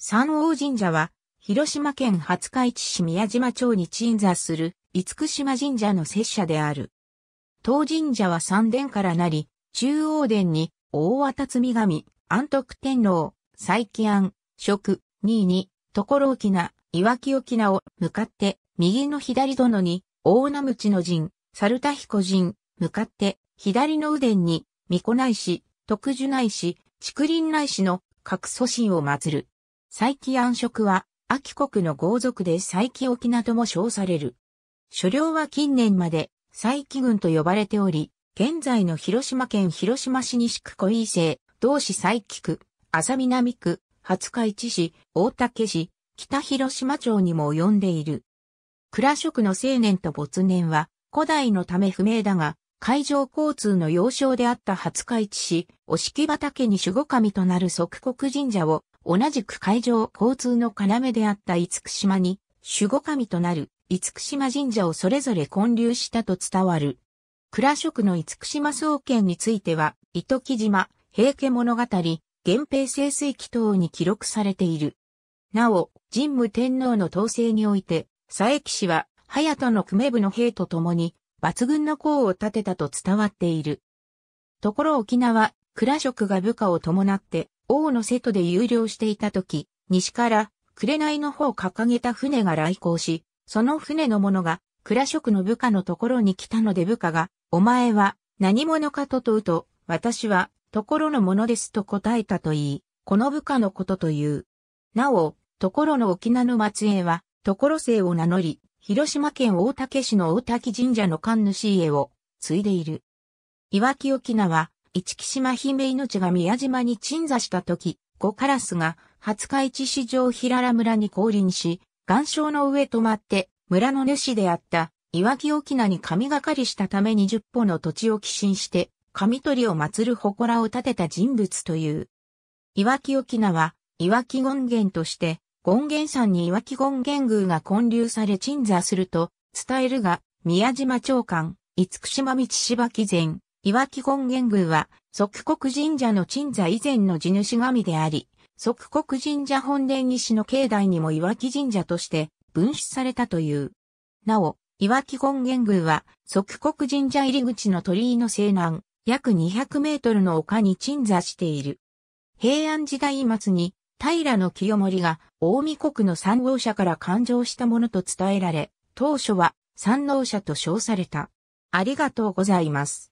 三王神社は、広島県廿日市市宮島町に鎮座する、厳島神社の拙社である。当神社は三殿からなり、中央殿に、大渡積神、安徳天皇、佐伯安、職、二位に、所沖縄、岩木沖縄を向かって、右の左殿に、大名口の陣、猿田彦陣、向かって、左の右殿に、巫女内氏、徳樹内氏、竹林内氏の各祖神を祀る。佐伯安職は、秋国の豪族で佐伯沖名とも称される。所領は近年まで佐伯郡と呼ばれており、現在の広島県広島市西区小井勢、同市佐伯区、浅南区、廿日市市、大竹市、北広島町にも及んでいる。倉職の青年と没年は古代のため不明だが、海上交通の要衝であった廿日市市、お敷畑に守護神となる即国神社を同じく海上交通の要であった厳島に、守護神となる厳島神社をそれぞれ建立したと伝わる。倉職の厳島総研については、糸木島、平家物語、源平清水記等に記録されている。なお、神武天皇の統制において、佐伯氏は、隼人の久米部の兵と共に、抜群の功を立てたと伝わっている。ところ沖縄、倉職が部下を伴って、王の瀬戸で有料していた時、西から紅の方を掲げた船が来航し、その船の者が倉職の部下のところに来たので部下が、お前は何者かと問うと、私はところのものですと答えたと言い、この部下のことという。なお、ところの沖縄の末裔は、ところ姓を名乗り、広島県大竹市の大滝神社の神主家を継いでいる。いわき沖縄、一木島姫命が宮島に鎮座した時、五カラスが廿日市市場平良村に降臨し、岩礁の上止まって村の主であった岩木沖縄に神がかりしたために十歩の土地を寄進して神鳥を祀る祠を建てた人物という。岩木沖縄は岩木権現として権現山に岩木権現宮が建立され鎮座すると伝えるが宮島長官、五福島道芝紀前、岩木権現宮は、即国神社の鎮座以前の地主神であり、即国神社本殿西の境内にも岩木神社として分出されたという。なお、岩木権現宮は、即国神社入り口の鳥居の西南、約200メートルの丘に鎮座している。平安時代末に、平清盛が、大見国の三王者から勘定したものと伝えられ、当初は、三王者と称された。ありがとうございます。